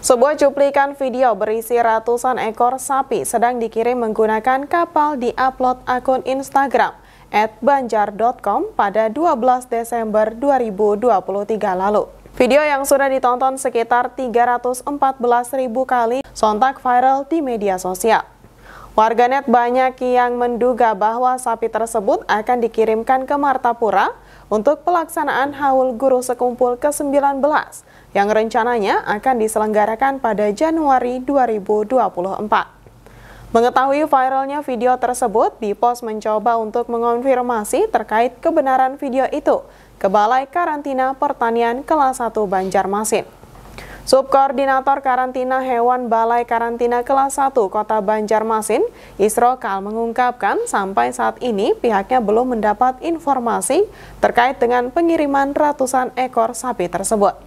Sebuah cuplikan video berisi ratusan ekor sapi sedang dikirim menggunakan kapal di upload akun Instagram at banjar.com pada 12 Desember 2023 lalu. Video yang sudah ditonton sekitar 314 ribu kali sontak viral di media sosial. Warganet banyak yang menduga bahwa sapi tersebut akan dikirimkan ke Martapura untuk pelaksanaan haul guru sekumpul ke-19 yang rencananya akan diselenggarakan pada Januari 2024. Mengetahui viralnya video tersebut, Bipos mencoba untuk mengonfirmasi terkait kebenaran video itu ke Balai Karantina Pertanian Kelas 1 Banjarmasin. Subkoordinator Karantina Hewan Balai Karantina Kelas 1 Kota Banjarmasin, Isrokal mengungkapkan sampai saat ini pihaknya belum mendapat informasi terkait dengan pengiriman ratusan ekor sapi tersebut.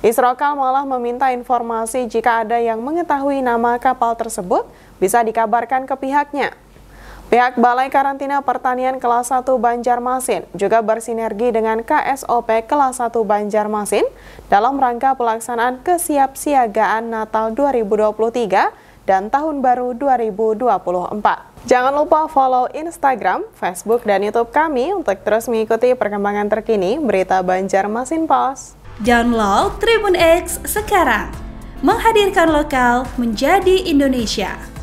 Isrokal malah meminta informasi jika ada yang mengetahui nama kapal tersebut bisa dikabarkan ke pihaknya. Pihak Balai Karantina Pertanian Kelas 1 Banjarmasin juga bersinergi dengan KSOP Kelas 1 Banjarmasin dalam rangka pelaksanaan kesiapsiagaan Natal 2023 dan Tahun Baru 2024. Jangan lupa follow Instagram, Facebook, dan Youtube kami untuk terus mengikuti perkembangan terkini berita Banjarmasin Pos. Download Tribun X sekarang. Menghadirkan lokal menjadi Indonesia.